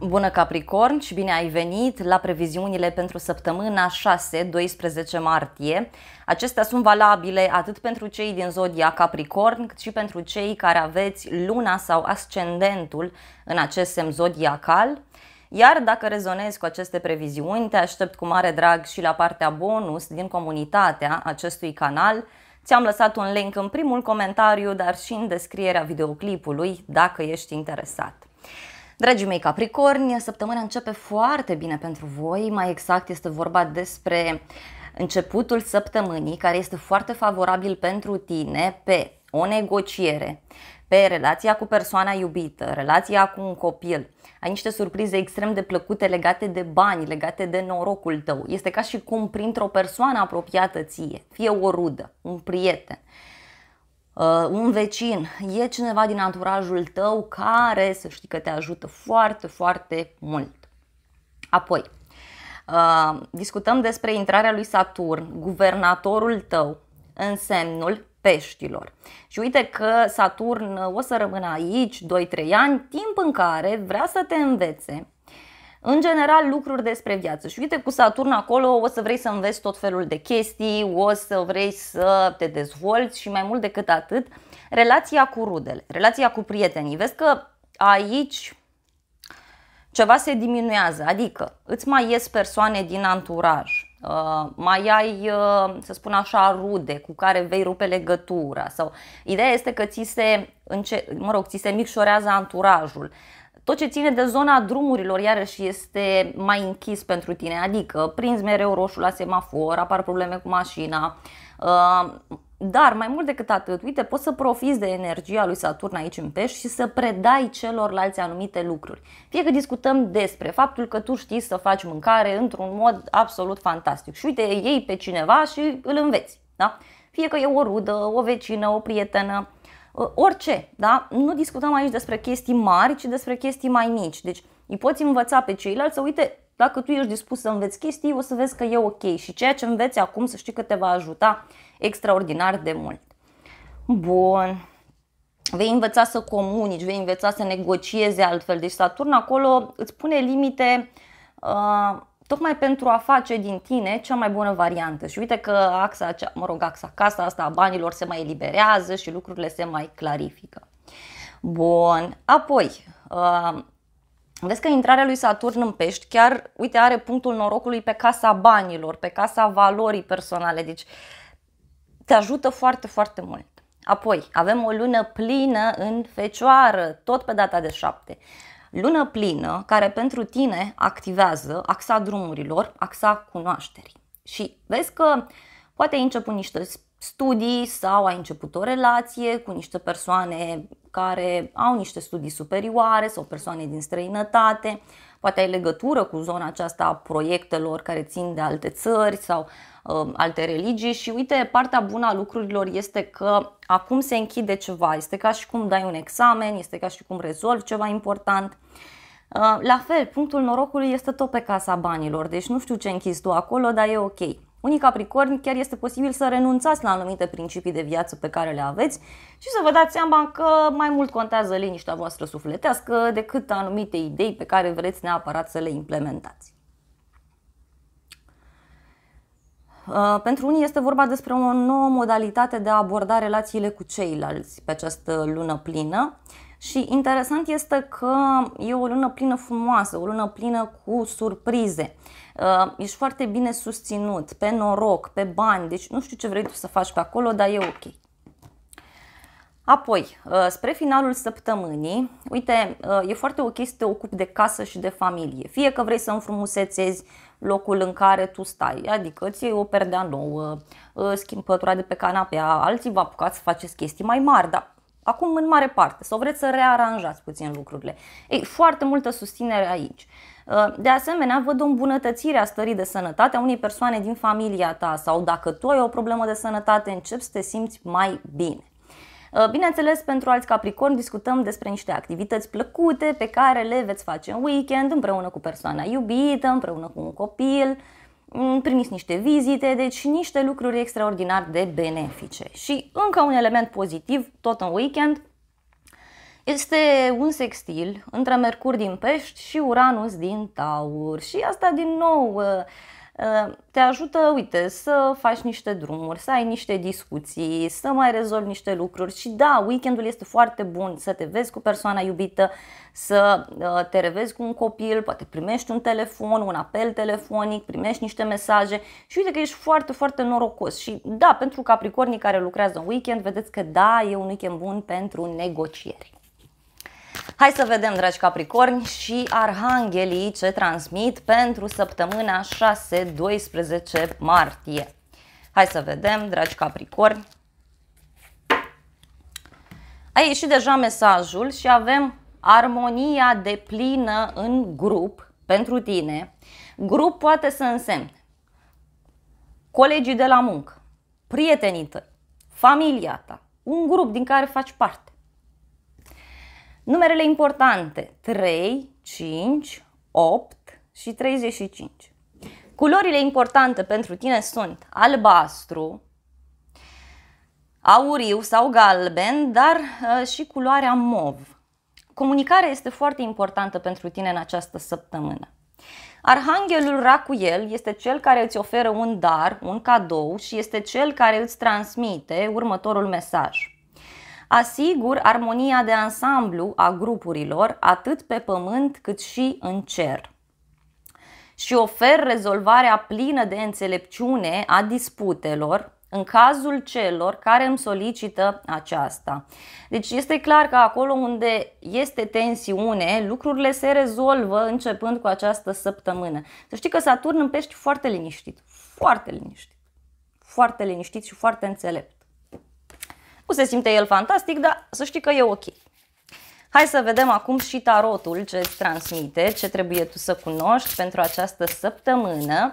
Bună Capricorn și bine ai venit la previziunile pentru săptămâna 6-12 martie. Acestea sunt valabile atât pentru cei din zodia Capricorn, cât și pentru cei care aveți luna sau ascendentul în acest semn zodiacal. Iar dacă rezonezi cu aceste previziuni, te aștept cu mare drag și la partea bonus din comunitatea acestui canal. Ți-am lăsat un link în primul comentariu, dar și în descrierea videoclipului, dacă ești interesat. Dragii mei Capricorni, săptămâna începe foarte bine pentru voi, mai exact este vorba despre începutul săptămânii care este foarte favorabil pentru tine pe o negociere, pe relația cu persoana iubită, relația cu un copil. Ai niște surprize extrem de plăcute legate de bani, legate de norocul tău. Este ca și cum printr-o persoană apropiată ție, fie o rudă, un prieten, uh, un vecin, e cineva din anturajul tău care să știi că te ajută foarte, foarte mult. Apoi, uh, discutăm despre intrarea lui Saturn, guvernatorul tău, în semnul peștilor. Și uite că Saturn o să rămână aici 2-3 ani, timp în care vrea să te învețe în general lucruri despre viață. Și uite, cu Saturn acolo o să vrei să înveți tot felul de chestii, o să vrei să te dezvolți și mai mult decât atât, relația cu rudele, relația cu prietenii. Vezi că aici ceva se diminuează, adică îți mai ies persoane din anturaj, uh, mai ai, uh, să spun așa, rude cu care vei rupe legătura sau ideea este că ți se, mă rog, ți se micșorează anturajul tot ce ține de zona drumurilor, iarăși, este mai închis pentru tine, adică prinzi mereu roșu la semafor, apar probleme cu mașina, uh, dar mai mult decât atât, uite, poți să profiți de energia lui Saturn aici în pești și să predai celorlalți anumite lucruri. Fie că discutăm despre faptul că tu știi să faci mâncare într-un mod absolut fantastic și uite, iei pe cineva și îl înveți, da? Fie că e o rudă, o vecină, o prietenă, Ă, orice, da? Nu discutăm aici despre chestii mari, ci despre chestii mai mici. Deci îi poți învăța pe ceilalți să uite, dacă tu ești dispus să înveți chestii, o să vezi că e ok și ceea ce înveți acum să știi că te va ajuta extraordinar de mult. Bun. Vei învăța să comunici, vei învăța să negocieze altfel. Deci Saturn acolo îți pune limite uh, tocmai pentru a face din tine cea mai bună variantă. Și uite că axa, mă rog, axa, casa asta a banilor se mai eliberează și lucrurile se mai clarifică. Bun, apoi, uh, vezi că intrarea lui Saturn în pești chiar, uite, are punctul norocului pe casa banilor, pe casa valorii personale, deci te ajută foarte, foarte mult. Apoi, avem o lună plină în fecioară, tot pe data de șapte. Lună plină care pentru tine activează axa drumurilor, axa cunoașterii. Și vezi că poate ai început niște studii sau ai început o relație cu niște persoane care au niște studii superioare sau persoane din străinătate, poate ai legătură cu zona aceasta a proiectelor care țin de alte țări sau uh, alte religii și uite, partea bună a lucrurilor este că acum se închide ceva, este ca și cum dai un examen, este ca și cum rezolvi ceva important. Uh, la fel, punctul norocului este tot pe casa banilor, deci nu știu ce închizi tu acolo, dar e ok. Unii capricorni chiar este posibil să renunțați la anumite principii de viață pe care le aveți și să vă dați seama că mai mult contează liniștea voastră sufletească decât anumite idei pe care vreți neapărat să le implementați. Uh, pentru unii este vorba despre o nouă modalitate de a aborda relațiile cu ceilalți pe această lună plină și interesant este că e o lună plină frumoasă, o lună plină cu surprize. Uh, ești foarte bine susținut, pe noroc, pe bani, deci nu știu ce vrei tu să faci pe acolo, dar e ok. Apoi, uh, spre finalul săptămânii, uite, uh, e foarte ok să te ocupi de casă și de familie. Fie că vrei să înfrumusețezi locul în care tu stai, adică ți iei o perdea nouă, schimbi pătura de pe canapea, alții vă apucați să faceți chestii mai mari, dar acum în mare parte, sau vreți să rearanjați puțin lucrurile. Ei, foarte multă susținere aici. Uh, de asemenea, văd o îmbunătățire a stării de sănătate a unei persoane din familia ta sau dacă tu ai o problemă de sănătate, începi să te simți mai bine. Uh, bineînțeles, pentru alți capricorn discutăm despre niște activități plăcute pe care le veți face în weekend împreună cu persoana iubită, împreună cu un copil, primiți mm, niște vizite, deci niște lucruri extraordinar de benefice. Și încă un element pozitiv, tot în weekend, este un sextil între Mercur din Pești și Uranus din Taur și asta din nou uh, Uh, te ajută, uite, să faci niște drumuri, să ai niște discuții, să mai rezolvi niște lucruri și da, weekendul este foarte bun să te vezi cu persoana iubită, să uh, te revezi cu un copil, poate primești un telefon, un apel telefonic, primești niște mesaje și uite că ești foarte, foarte norocos și da, pentru capricornii care lucrează în weekend, vedeți că da, e un weekend bun pentru negocieri. Hai să vedem, dragi capricorni, și arhanghelii ce transmit pentru săptămâna 6-12 martie. Hai să vedem, dragi capricorni. A ieșit deja mesajul și avem armonia de plină în grup pentru tine. Grup poate să însemne colegii de la muncă, prietenii tăi, familia ta, un grup din care faci parte. Numerele importante 3, 5, 8 și 35. Culorile importante pentru tine sunt albastru, auriu sau galben, dar uh, și culoarea mov. Comunicarea este foarte importantă pentru tine în această săptămână. Arhanghelul Racuel este cel care îți oferă un dar, un cadou și este cel care îți transmite următorul mesaj – asigur armonia de ansamblu a grupurilor atât pe pământ cât și în cer și ofer rezolvarea plină de înțelepciune a disputelor în cazul celor care îmi solicită aceasta. Deci este clar că acolo unde este tensiune, lucrurile se rezolvă începând cu această săptămână. Să știi că Saturn în pești foarte liniștit, foarte liniștit, foarte liniștit și foarte înțelept. Nu se simte el fantastic, dar să știi că e ok. Hai să vedem acum și tarotul ce îți transmite, ce trebuie tu să cunoști pentru această săptămână,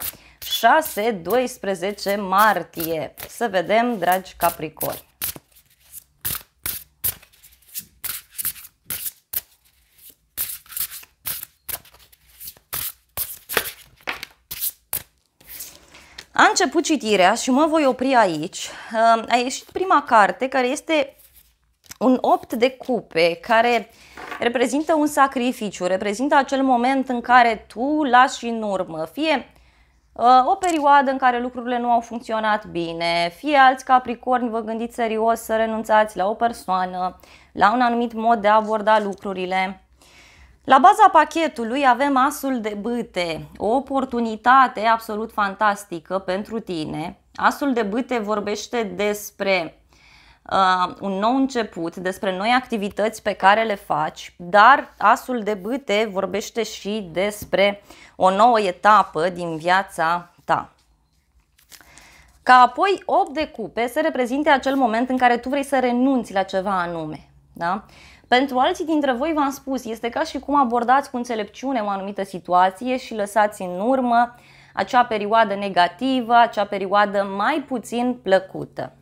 6-12 martie. Să vedem, dragi capricori. început citirea și mă voi opri aici. A ieșit prima carte care este un opt de cupe care reprezintă un sacrificiu, reprezintă acel moment în care tu lași în urmă, fie ă, o perioadă în care lucrurile nu au funcționat bine, fie alți capricorni vă gândiți serios să renunțați la o persoană, la un anumit mod de a aborda lucrurile. La baza pachetului avem asul de bâte, o oportunitate absolut fantastică pentru tine. Asul de bâte vorbește despre uh, un nou început, despre noi activități pe care le faci, dar asul de bâte vorbește și despre o nouă etapă din viața ta. Ca apoi 8 de cupe se reprezinte acel moment în care tu vrei să renunți la ceva anume. Da? Uh, pentru alții dintre voi v-am spus, este ca și cum abordați cu înțelepciune o anumită situație și lăsați în urmă acea perioadă negativă, acea perioadă mai puțin plăcută.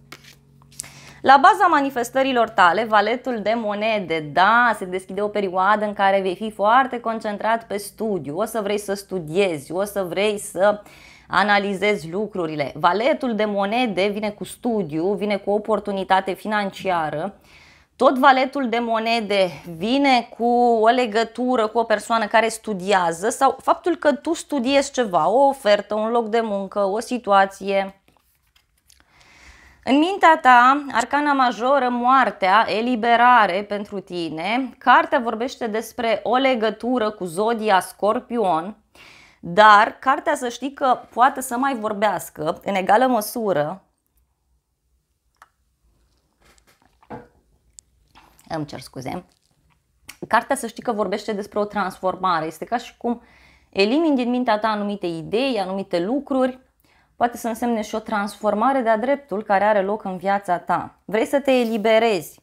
La baza manifestărilor tale, valetul de monede, da, se deschide o perioadă în care vei fi foarte concentrat pe studiu, o să vrei să studiezi, o să vrei să analizezi lucrurile. Valetul de monede vine cu studiu, vine cu oportunitate financiară, tot valetul de monede vine cu o legătură cu o persoană care studiază sau faptul că tu studiezi ceva, o ofertă, un loc de muncă, o situație. În mintea ta, arcana majoră, moartea, eliberare pentru tine, cartea vorbește despre o legătură cu zodia scorpion, dar cartea să știi că poate să mai vorbească în egală măsură îmi cer scuze. Cartea să știi că vorbește despre o transformare. Este ca și cum elimini din mintea ta anumite idei, anumite lucruri, poate să însemne și o transformare de-a dreptul care are loc în viața ta. Vrei să te eliberezi.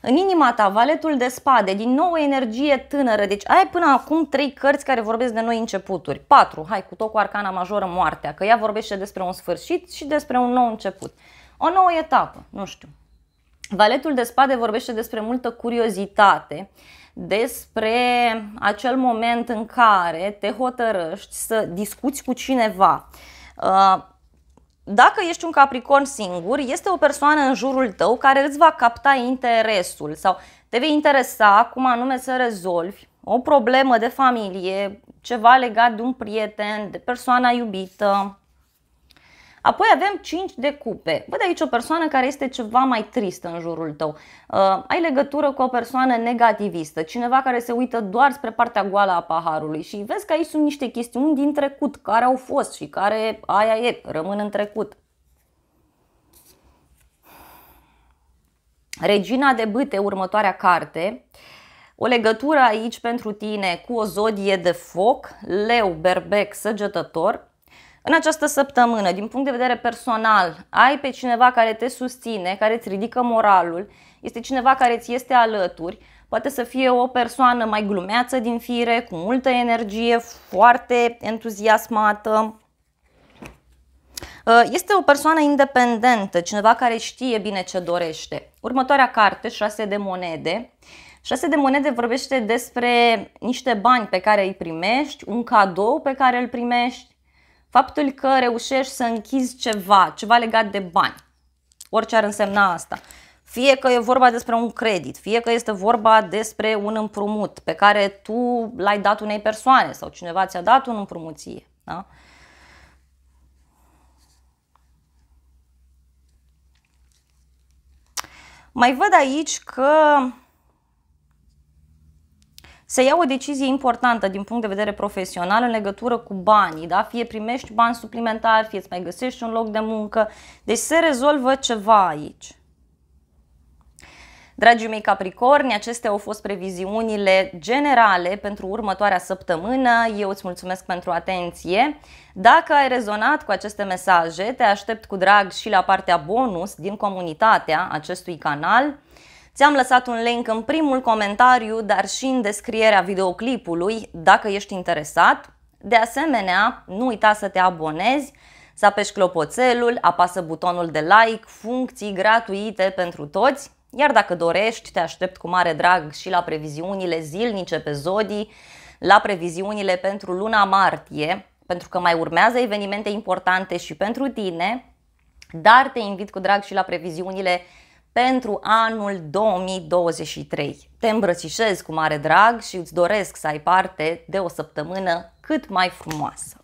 În inima ta, valetul de spade, din nou energie tânără, deci ai până acum trei cărți care vorbesc de noi începuturi. Patru, hai cu tot cu arcana majoră moartea, că ea vorbește despre un sfârșit și despre un nou început. O nouă etapă, nu știu, Valetul de spade vorbește despre multă curiozitate, despre acel moment în care te hotărăști să discuți cu cineva. Uh, dacă ești un capricorn singur, este o persoană în jurul tău care îți va capta interesul sau te vei interesa cum anume să rezolvi o problemă de familie, ceva legat de un prieten, de persoana iubită, Apoi avem 5 de cupe. Văd aici o persoană care este ceva mai tristă în jurul tău. Uh, ai legătură cu o persoană negativistă, cineva care se uită doar spre partea goală a paharului și vezi că aici sunt niște chestiuni din trecut care au fost și care aia e, rămân în trecut. Regina de bâte, următoarea carte. O legătură aici pentru tine cu o zodie de foc, leu, berbec, săgetător, în această săptămână, din punct de vedere personal, ai pe cineva care te susține, care îți ridică moralul, este cineva care îți este alături, poate să fie o persoană mai glumeață din fire, cu multă energie, foarte entuziasmată. Ă, este o persoană independentă, cineva care știe bine ce dorește. Următoarea carte, 6 de monede. 6 de monede vorbește despre niște bani pe care îi primești, un cadou pe care îl primești, Faptul că reușești să închizi ceva, ceva legat de bani, orice ar însemna asta, fie că e vorba despre un credit, fie că este vorba despre un împrumut pe care tu l-ai dat unei persoane sau cineva ți-a dat un împrumut ție, da? Mai văd aici că se ia o decizie importantă din punct de vedere profesional în legătură cu banii, da? fie primești bani suplimentari, fie îți mai găsești un loc de muncă, deci se rezolvă ceva aici. Dragii mei Capricorni, acestea au fost previziunile generale pentru următoarea săptămână. Eu îți mulțumesc pentru atenție. Dacă ai rezonat cu aceste mesaje, te aștept cu drag și la partea bonus din comunitatea acestui canal. Ți-am lăsat un link în primul comentariu, dar și în descrierea videoclipului, dacă ești interesat. De asemenea, nu uita să te abonezi, să apeși clopoțelul, apasă butonul de like, funcții gratuite pentru toți. Iar dacă dorești, te aștept cu mare drag și la previziunile zilnice pe zodii, la previziunile pentru luna martie, pentru că mai urmează evenimente importante și pentru tine, dar te invit cu drag și la previziunile pentru anul 2023. Te îmbrățișez cu mare drag și îți doresc să ai parte de o săptămână cât mai frumoasă.